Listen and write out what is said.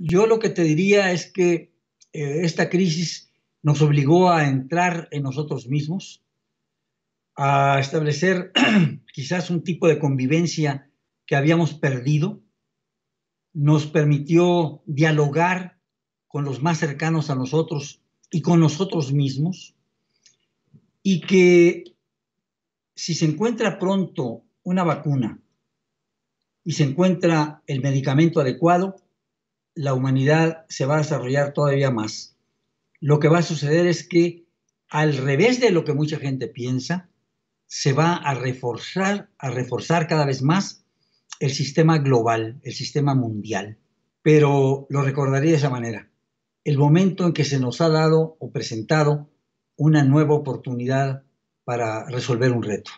Yo lo que te diría es que eh, esta crisis nos obligó a entrar en nosotros mismos, a establecer quizás un tipo de convivencia que habíamos perdido, nos permitió dialogar con los más cercanos a nosotros y con nosotros mismos, y que si se encuentra pronto una vacuna y se encuentra el medicamento adecuado, la humanidad se va a desarrollar todavía más. Lo que va a suceder es que, al revés de lo que mucha gente piensa, se va a reforzar, a reforzar cada vez más el sistema global, el sistema mundial. Pero lo recordaría de esa manera. El momento en que se nos ha dado o presentado una nueva oportunidad para resolver un reto.